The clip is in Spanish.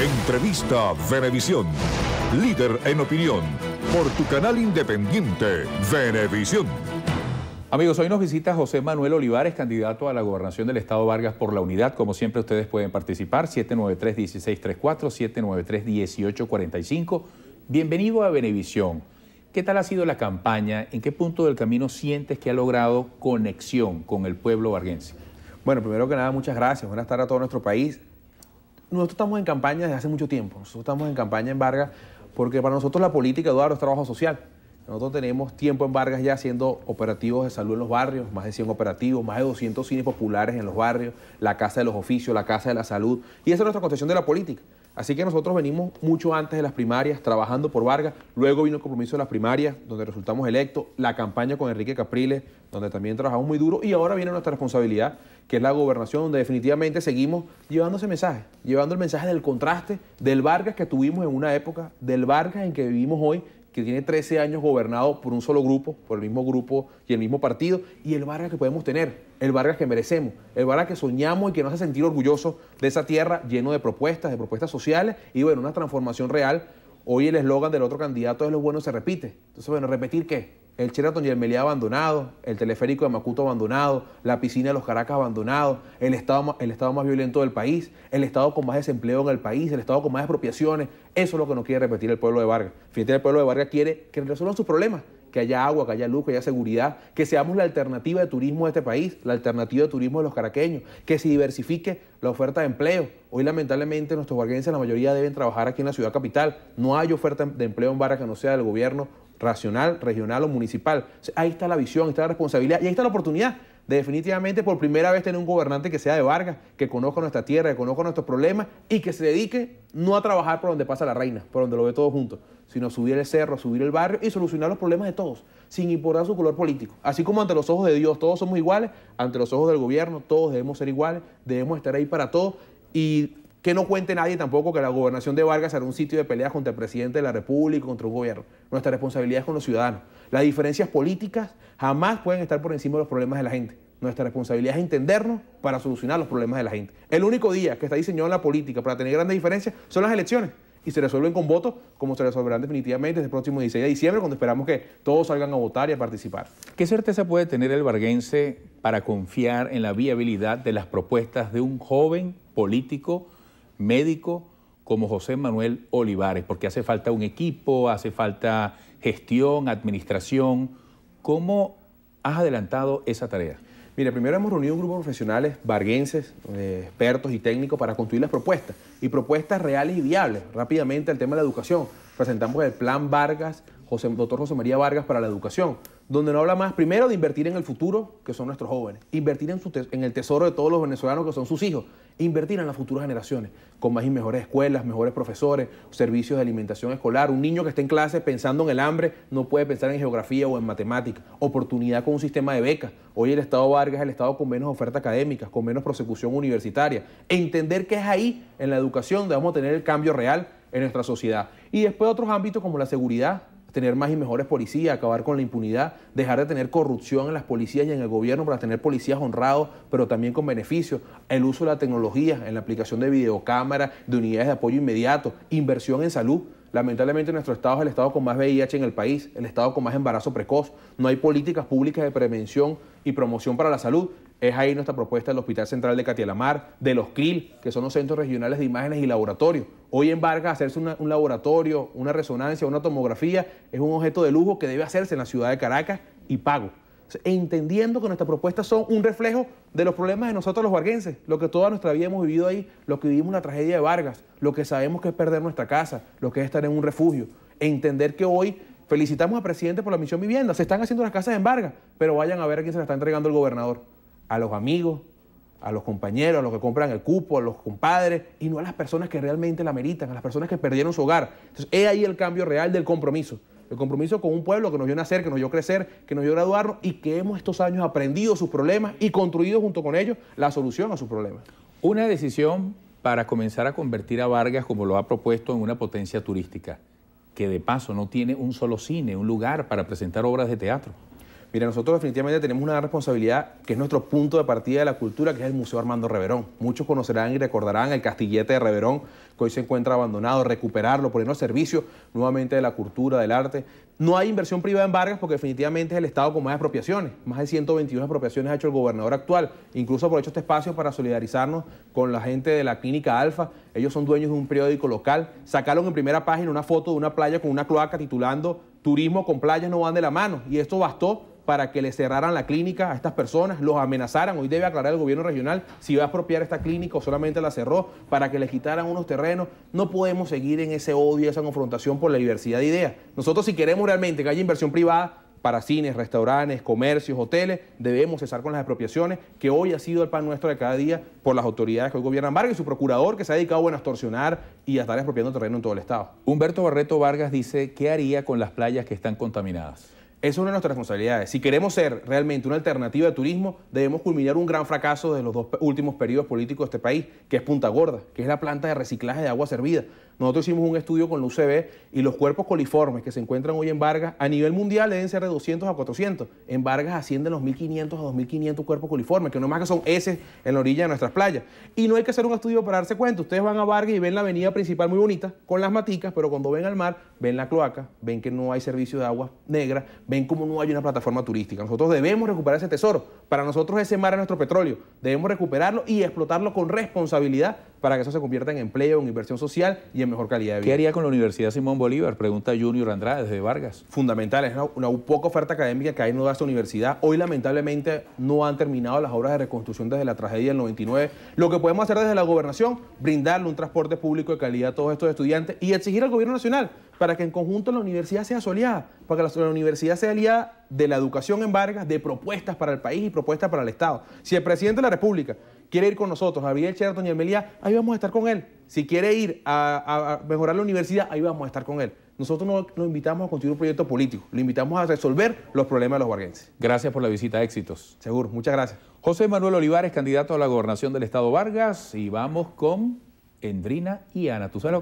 Entrevista Venevisión. Líder en opinión. Por tu canal independiente, Venevisión. Amigos, hoy nos visita José Manuel Olivares, candidato a la gobernación del Estado Vargas por la unidad. Como siempre, ustedes pueden participar. 793-1634, 793-1845. Bienvenido a Venevisión. ¿Qué tal ha sido la campaña? ¿En qué punto del camino sientes que ha logrado conexión con el pueblo varguense? Bueno, primero que nada, muchas gracias. Buenas tardes a todo nuestro país nosotros estamos en campaña desde hace mucho tiempo. Nosotros estamos en campaña en Vargas porque para nosotros la política, Eduardo, es trabajo social. Nosotros tenemos tiempo en Vargas ya haciendo operativos de salud en los barrios, más de 100 operativos, más de 200 cines populares en los barrios, la Casa de los Oficios, la Casa de la Salud. Y esa es nuestra concepción de la política. Así que nosotros venimos mucho antes de las primarias trabajando por Vargas, luego vino el compromiso de las primarias, donde resultamos electos, la campaña con Enrique Capriles, donde también trabajamos muy duro, y ahora viene nuestra responsabilidad, que es la gobernación, donde definitivamente seguimos llevando ese mensaje, llevando el mensaje del contraste del Vargas que tuvimos en una época, del Vargas en que vivimos hoy que tiene 13 años gobernado por un solo grupo, por el mismo grupo y el mismo partido, y el Vargas que podemos tener, el Vargas que merecemos, el Vargas que soñamos y que nos hace sentir orgullosos de esa tierra lleno de propuestas, de propuestas sociales y bueno, una transformación real. Hoy el eslogan del otro candidato es lo bueno se repite. Entonces, bueno, repetir qué? el Sheraton y el Meliá abandonado, el teleférico de Macuto abandonado, la piscina de los Caracas abandonado, el estado, el estado más violento del país, el estado con más desempleo en el país, el estado con más expropiaciones. Eso es lo que no quiere repetir el pueblo de Vargas. Fíjate, el pueblo de Vargas quiere que resuelvan sus problemas, que haya agua, que haya luz, que haya seguridad, que seamos la alternativa de turismo de este país, la alternativa de turismo de los caraqueños, que se diversifique la oferta de empleo. Hoy lamentablemente nuestros varguenses, la mayoría deben trabajar aquí en la ciudad capital. No hay oferta de empleo en Vargas que no sea del gobierno racional, regional o municipal. ahí está la visión, ahí está la responsabilidad y ahí está la oportunidad de definitivamente por primera vez tener un gobernante que sea de Vargas, que conozca nuestra tierra, que conozca nuestros problemas y que se dedique no a trabajar por donde pasa la reina, por donde lo ve todo junto, sino a subir el cerro, subir el barrio y solucionar los problemas de todos, sin importar su color político. Así como ante los ojos de Dios todos somos iguales, ante los ojos del gobierno todos debemos ser iguales, debemos estar ahí para todos y que no cuente nadie tampoco que la gobernación de Vargas será un sitio de peleas contra el presidente de la República, contra un gobierno. Nuestra responsabilidad es con los ciudadanos. Las diferencias políticas jamás pueden estar por encima de los problemas de la gente. Nuestra responsabilidad es entendernos para solucionar los problemas de la gente. El único día que está diseñado en la política para tener grandes diferencias son las elecciones. Y se resuelven con votos, como se resolverán definitivamente desde el próximo 16 de diciembre, cuando esperamos que todos salgan a votar y a participar. ¿Qué certeza puede tener el varguense para confiar en la viabilidad de las propuestas de un joven político? médico como José Manuel Olivares, porque hace falta un equipo, hace falta gestión, administración. ¿Cómo has adelantado esa tarea? Mira, primero hemos reunido un grupo de profesionales varguenses, eh, expertos y técnicos para construir las propuestas, y propuestas reales y viables. Rápidamente al tema de la educación. Presentamos el plan Vargas, José, doctor José María Vargas para la educación, donde no habla más primero de invertir en el futuro, que son nuestros jóvenes, invertir en, el tesoro de todos los venezolanos, que son sus hijos, invertir en las futuras generaciones, con más y mejores escuelas, mejores profesores, servicios de alimentación escolar. Un niño que está en clase pensando en el hambre no puede pensar en geografía o en matemática. Oportunidad con un sistema de becas. Hoy el Estado Vargas es el Estado con menos oferta académicas, con menos prosecución universitaria. Entender que es ahí, en la educación, donde vamos a tener el cambio real en nuestra sociedad. Y después otros ámbitos como la seguridad, tener más y mejores policías, acabar con la impunidad, dejar de tener corrupción en las policías y en el gobierno para tener policías honrados, pero también con beneficios, el uso de la tecnología en la aplicación de videocámaras, de unidades de apoyo inmediato, inversión en salud. Lamentablemente nuestro estado es el estado con más VIH en el país, el estado con más embarazo precoz. No hay políticas públicas de prevención y promoción para la salud. Es ahí nuestra propuesta del Hospital Central de Catialamar, de los CLIL, que son los Centros Regionales de Imágenes y Laboratorios. Hoy en Vargas hacerse un laboratorio, una resonancia, una tomografía es un objeto de lujo que debe hacerse en la ciudad de Caracas y pago. E entendiendo que nuestras propuestas son un reflejo de los problemas de nosotros los barguenses, lo que toda nuestra vida hemos vivido ahí, lo que vivimos la tragedia de Vargas, lo que sabemos que es perder nuestra casa, lo que es estar en un refugio, entender que hoy felicitamos al presidente por la misión vivienda, se están haciendo las casas en Vargas, pero vayan a ver a quién se las está entregando el gobernador, a los amigos, a los compañeros, a los que compran el cupo, a los compadres, y no a las personas que realmente la meritan, a las personas que perdieron su hogar. Entonces, es ahí el cambio real del compromiso el compromiso con un pueblo que nos vio nacer, que nos dio crecer, que nos dio graduarnos y que hemos estos años aprendido sus problemas y construido junto con ellos la solución a sus problemas. Una decisión para comenzar a convertir a Vargas, como lo ha propuesto, en una potencia turística, que de paso no tiene un solo cine, un lugar para presentar obras de teatro. Mira, nosotros definitivamente tenemos una responsabilidad que es nuestro punto de partida de la cultura, que es el Museo Armando Reverón. Muchos conocerán y recordarán el castillete de Reverón, que hoy se encuentra abandonado, recuperarlo, ponerlo al servicio nuevamente de la cultura, del arte. No hay inversión privada en Vargas porque definitivamente es el Estado con más apropiaciones. Más de 121 apropiaciones ha hecho el gobernador actual. Incluso aprovecho este espacio para solidarizarnos con la gente de la Clínica Alfa. Ellos son dueños de un periódico local. Sacaron en primera página una foto de una playa con una cloaca titulando turismo con playas no van de la mano y esto bastó para que le cerraran la clínica a estas personas, los amenazaran, hoy debe aclarar el gobierno regional si va a apropiar esta clínica o solamente la cerró, para que le quitaran unos terrenos. No podemos seguir en ese odio, esa confrontación por la diversidad de ideas. Nosotros si queremos realmente que haya inversión privada, para cines, restaurantes, comercios, hoteles, debemos cesar con las expropiaciones, que hoy ha sido el pan nuestro de cada día por las autoridades que hoy gobiernan Vargas y su procurador que se ha dedicado a extorsionar y a estar expropiando terreno en todo el Estado. Humberto Barreto Vargas dice, ¿qué haría con las playas que están contaminadas? Es una de nuestras responsabilidades. Si queremos ser realmente una alternativa de turismo, debemos culminar un gran fracaso de los dos últimos periodos políticos de este país, que es Punta Gorda, que es la planta de reciclaje de agua servida. Nosotros hicimos un estudio con la UCB y los cuerpos coliformes que se encuentran hoy en Vargas a nivel mundial deben ser de 200 a 400. En Vargas ascienden los 1.500 a 2.500 cuerpos coliformes, que no más que son S en la orilla de nuestras playas. Y no hay que hacer un estudio para darse cuenta. Ustedes van a Vargas y ven la avenida principal muy bonita, con las maticas, pero cuando ven al mar, ven la cloaca, ven que no hay servicio de agua negra, ven como no hay una plataforma turística. Nosotros debemos recuperar ese tesoro. Para nosotros ese mar es nuestro petróleo. Debemos recuperarlo y explotarlo con responsabilidad para que eso se convierta en empleo, en inversión social y en mejor calidad de vida. ¿Qué haría con la Universidad Simón Bolívar? Pregunta Junior Andrade desde Vargas. Fundamental, es una, poca oferta académica que hay en nuestra universidad. Hoy lamentablemente no han terminado las obras de reconstrucción desde la tragedia del 99. Lo que podemos hacer desde la gobernación, brindarle un transporte público de calidad a todos estos estudiantes y exigir al gobierno nacional para que en conjunto la universidad sea su aliada, para que la universidad sea aliada de la educación en Vargas, de propuestas para el país y propuestas para el Estado. Si el presidente de la República quiere ir con nosotros, Javier Sheraton y Emilia, ahí vamos a estar con él. Si quiere ir a, mejorar la universidad, ahí vamos a estar con él. Nosotros no lo invitamos a construir un proyecto político, lo invitamos a resolver los problemas de los barguenses. Gracias por la visita, éxitos. Seguro, muchas gracias. José Manuel Olivares, candidato a la gobernación del Estado Vargas, y vamos con Endrina y Ana. ¿Tú sabes lo